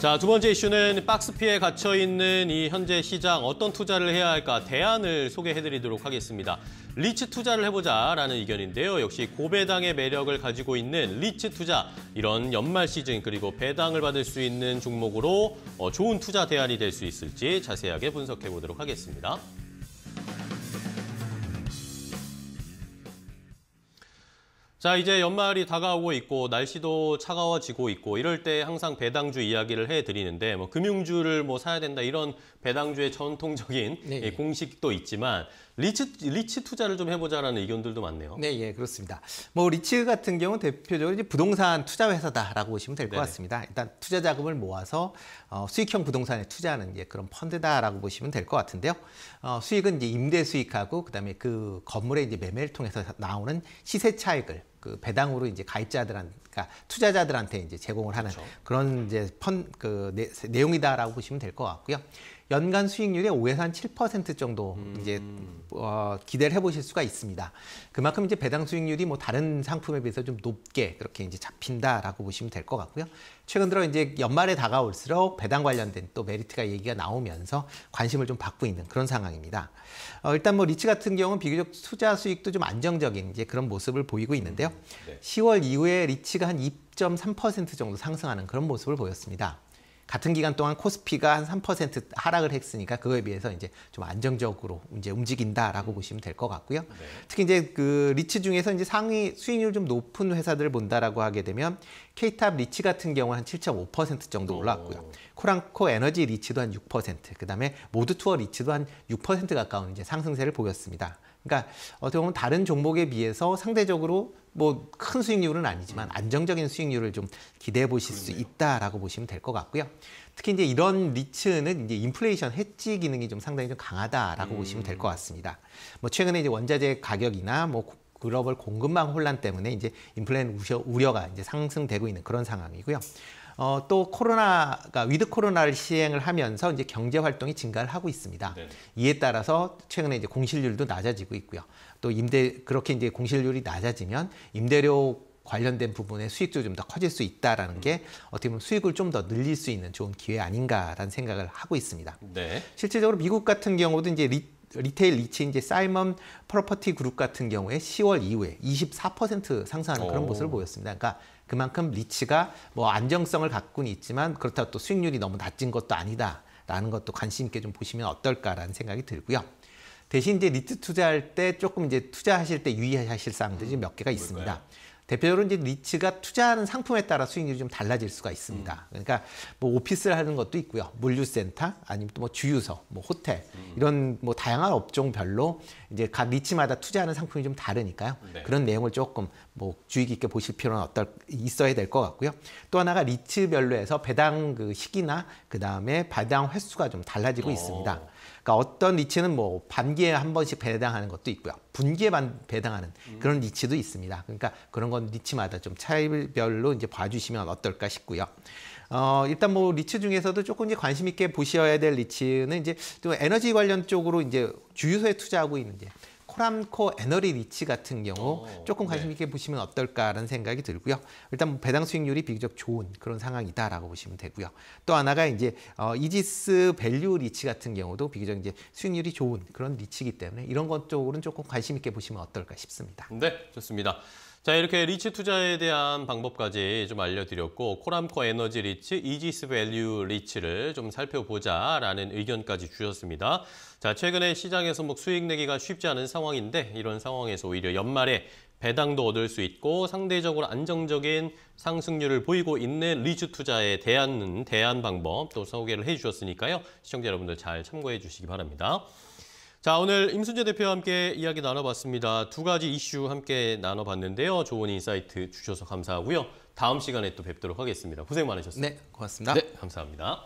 자, 두 번째 이슈는 박스 피에 갇혀 있는 이 현재 시장 어떤 투자를 해야 할까 대안을 소개해 드리도록 하겠습니다. 리츠 투자를 해보자라는 의견인데요. 역시 고배당의 매력을 가지고 있는 리츠 투자 이런 연말 시즌 그리고 배당을 받을 수 있는 종목으로 어, 좋은 투자 대안이 될 수 있을지 자세하게 분석해 보도록 하겠습니다. 자 이제 연말이 다가오고 있고 날씨도 차가워지고 있고 이럴 때 항상 배당주 이야기를 해드리는데 뭐 금융주를 뭐 사야 된다 이런 배당주의 전통적인 네, 예, 예. 공식도 있지만 리츠 리츠 투자를 좀 해보자라는 의견들도 많네요. 네, 예 그렇습니다. 뭐 리츠 같은 경우 는 대표적으로 이제 부동산 투자 회사다라고 보시면 될 것 같습니다. 일단 투자 자금을 모아서 어, 수익형 부동산에 투자하는 예, 그런 펀드다라고 보시면 될 것 같은데요. 어, 수익은 이제 임대 수익하고 그다음에 그 건물의 이제 매매를 통해서 나오는 시세 차익을 그 배당으로 이제 가입자들한 그러니까 투자자들한테 이제 제공을 하는 그렇죠. 그런 이제 펀 그 내용이다라고 보시면 될 것 같고요. 연간 수익률의 5에서 한7% 정도 음. 이제 어, 기대를 해보실 수가 있습니다. 그만큼 이제 배당 수익률이 뭐 다른 상품에 비해서 좀 높게 그렇게 이제 잡힌다라고 보시면 될 것 같고요. 최근 들어 이제 연말에 다가올수록 배당 관련된 또 메리트가 얘기가 나오면서 관심을 좀 받고 있는 그런 상황입니다. 어, 일단 뭐 리츠 같은 경우는 비교적 투자 수익도 좀 안정적인 이제 그런 모습을 보이고 있는데요. 음, 네. 10월 이후에 리츠가 한 2.3% 정도 상승하는 그런 모습을 보였습니다. 같은 기간 동안 코스피가 한 3% 하락을 했으니까 그거에 비해서 이제 좀 안정적으로 이제 움직인다라고 보시면 될 것 같고요. 네. 특히 이제 그 리츠 중에서 이제 상위 수익률 좀 높은 회사들을 본다라고 하게 되면 케이탑 리치 같은 경우 는한 7.5% 정도 올랐고요. 오. 코랑코 에너지 리치도 한 6%, 그다음에 모드 투어 리치도 한 6% 가까운 이제 상승세를 보였습니다. 그러니까 어떻게 보면 다른 종목에 비해서 상대적으로 뭐큰 수익률은 아니지만 음. 안정적인 수익률을 좀 기대해 보실 수 있다라고 보시면 될 것 같고요. 특히 이제 이런 리츠는 이제 인플레이션 해지 기능이 좀 상당히 좀 강하다라고 음. 보시면 될 것 같습니다. 뭐 최근에 이제 원자재 가격이나 뭐 글로벌 공급망 혼란 때문에 이제 인플레인 우려, 우려가 이제 상승되고 있는 그런 상황이고요. 어, 또 코로나가 위드 코로나를 시행을 하면서 이제 경제 활동이 증가를 하고 있습니다. 네. 이에 따라서 최근에 이제 공실률도 낮아지고 있고요. 또 임대 그렇게 이제 공실률이 낮아지면 임대료 관련된 부분의 수익도 좀 더 커질 수 있다라는 음. 게 어떻게 보면 수익을 좀 더 늘릴 수 있는 좋은 기회 아닌가라는 생각을 하고 있습니다. 네. 실질적으로 미국 같은 경우도 이제 리, 리테일 리치인지 사이먼 프로퍼티 그룹 같은 경우에 10월 이후에 24% 상승하는 그런 모습을 보였습니다. 그러니까 그만큼 리치가뭐 안정성을 갖고는 있지만 그렇다고 또 수익률이 너무 낮은 것도 아니다라는 것도 관심 있게 좀 보시면 어떨까라는 생각이 들고요. 대신 이제 리트 투자할 때 조금 이제 투자하실 때 유의하실 사항들이 몇 개가 있습니다. 뭘까요? 네. 대표적으로 이제 리츠가 투자하는 상품에 따라 수익률이 좀 달라질 수가 있습니다. 음. 그러니까 뭐 오피스를 하는 것도 있고요. 물류센터 아니면 또 뭐 주유소, 뭐 호텔 음. 이런 뭐 다양한 업종별로 이제 각 리츠마다 투자하는 상품이 좀 다르니까요. 네. 그런 내용을 조금 뭐 주의 깊게 보실 필요는 어떨 있어야 될 것 같고요. 또 하나가 리츠별로 해서 배당 그 시기나 그다음에 배당 횟수가 좀 달라지고 오. 어. 있습니다. 그러니까 어떤 리츠는 뭐 반기에 한 번씩 배당하는 것도 있고요. 분기에 반 배당하는 그런 리츠도 있습니다. 그러니까 그런 건 리츠마다 좀 차이별로 이제 봐주시면 어떨까 싶고요. 어, 일단 뭐 리츠 중에서도 조금 이제 관심 있게 보셔야 될 리츠는 이제 또 에너지 관련 쪽으로 이제 주유소에 투자하고 있는 이제 호람코 에너리 리치 같은 경우 어, 조금 네. 관심 있게 네. 보시면 어떨까라는 생각이 들고요. 일단 뭐 배당 수익률이 비교적 좋은 그런 상황이다라고 보시면 되고요. 또 하나가 이제 어, 이지스 밸류 리치 같은 경우도 비교적 이제 수익률이 좋은 그런 리치이기 때문에 이런 것 쪽으로는 조금 관심 있게 보시면 어떨까 싶습니다. 네, 좋습니다. 자 이렇게 리츠 투자에 대한 방법까지 좀 알려드렸고 코람코 에너지 리츠 이지스 밸류 리츠를좀 살펴보자라는 의견까지 주셨습니다. 자 최근에 시장에서 뭐 수익 내기가 쉽지 않은 상황인데 이런 상황에서 오히려 연말에 배당도 얻을 수 있고 상대적으로 안정적인 상승률을 보이고 있는 리츠 투자에 대한 대안 방법 또 소개를 해주셨으니까요. 시청자 여러분들 잘 참고해 주시기 바랍니다. 자, 오늘 임순재 대표와 함께 이야기 나눠봤습니다. 두 가지 이슈 함께 나눠봤는데요. 좋은 인사이트 주셔서 감사하고요. 다음 시간에 또 뵙도록 하겠습니다. 고생 많으셨습니다. 네, 고맙습니다. 네, 감사합니다.